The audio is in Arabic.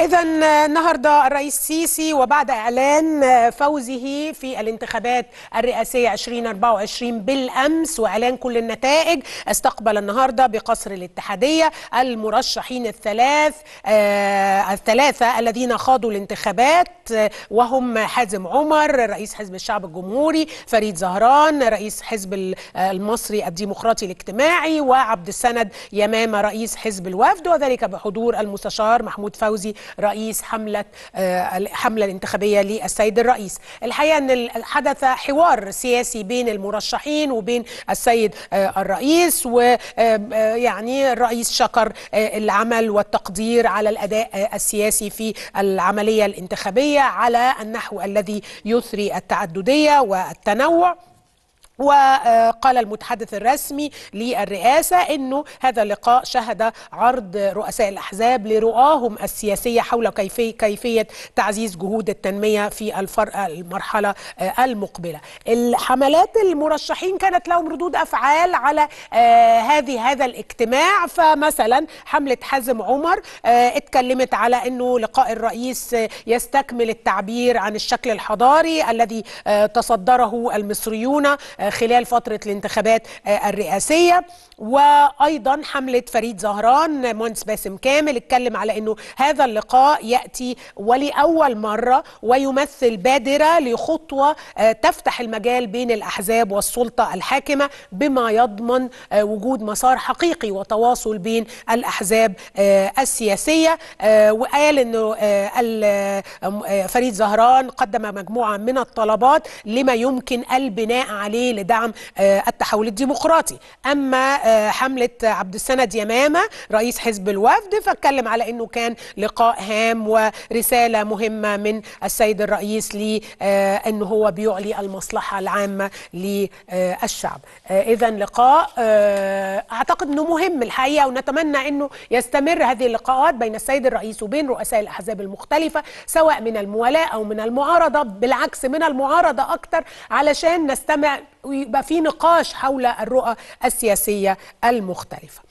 إذا النهارده الرئيس السيسي وبعد إعلان فوزه في الانتخابات الرئاسية 2024 بالأمس وإعلان كل النتائج استقبل النهارده بقصر الاتحادية المرشحين الثلاث آه الثلاثة الذين خاضوا الانتخابات وهم حازم عمر رئيس حزب الشعب الجمهوري فريد زهران رئيس حزب المصري الديمقراطي الاجتماعي وعبد السند يمامة رئيس حزب الوفد وذلك بحضور المستشار محمود فوزي رئيس حمله آه، الحمله الانتخابيه للسيد الرئيس الحقيقه ان حدث حوار سياسي بين المرشحين وبين السيد آه، الرئيس ويعني آه، الرئيس شكر العمل والتقدير على الاداء السياسي في العمليه الانتخابيه على النحو الذي يثري التعدديه والتنوع وقال المتحدث الرسمي للرئاسة أنه هذا اللقاء شهد عرض رؤساء الأحزاب لرؤاهم السياسية حول كيفية, كيفية تعزيز جهود التنمية في المرحلة آه، المقبلة الحملات المرشحين كانت لهم ردود أفعال على آه، هذه هذا الاجتماع فمثلا حملة حازم عمر آه، اتكلمت على أنه لقاء الرئيس يستكمل التعبير عن الشكل الحضاري الذي تصدره المصريون خلال فترة الانتخابات آه، الرئاسية وأيضا حملة فريد زهران مهندس باسم كامل اتكلم على أنه هذا اللقاء يأتي ولأول مرة ويمثل بادرة لخطوة آه، تفتح المجال بين الأحزاب والسلطة الحاكمة بما يضمن آه، وجود مسار حقيقي وتواصل بين الأحزاب السياسية وقال أنه فريد زهران قدم مجموعة من الطلبات لما يمكن البناء عليه لدعم آه، التحول الديمقراطي أما آه، حملة آه، عبد السند يمامة رئيس حزب الوفد فاتكلم على أنه كان لقاء هام ورسالة مهمة من السيد الرئيس لأنه هو بيعلي المصلحة العامة للشعب إذا لقاء أعتقد أنه مهم الحقيقة ونتمنى أنه يستمر هذه اللقاءات بين السيد الرئيس وبين رؤساء الأحزاب المختلفة سواء من الموالاة أو من المعارضة بالعكس من المعارضة أكثر علشان نستمع ويبقى في نقاش حول الرؤى السياسيه المختلفه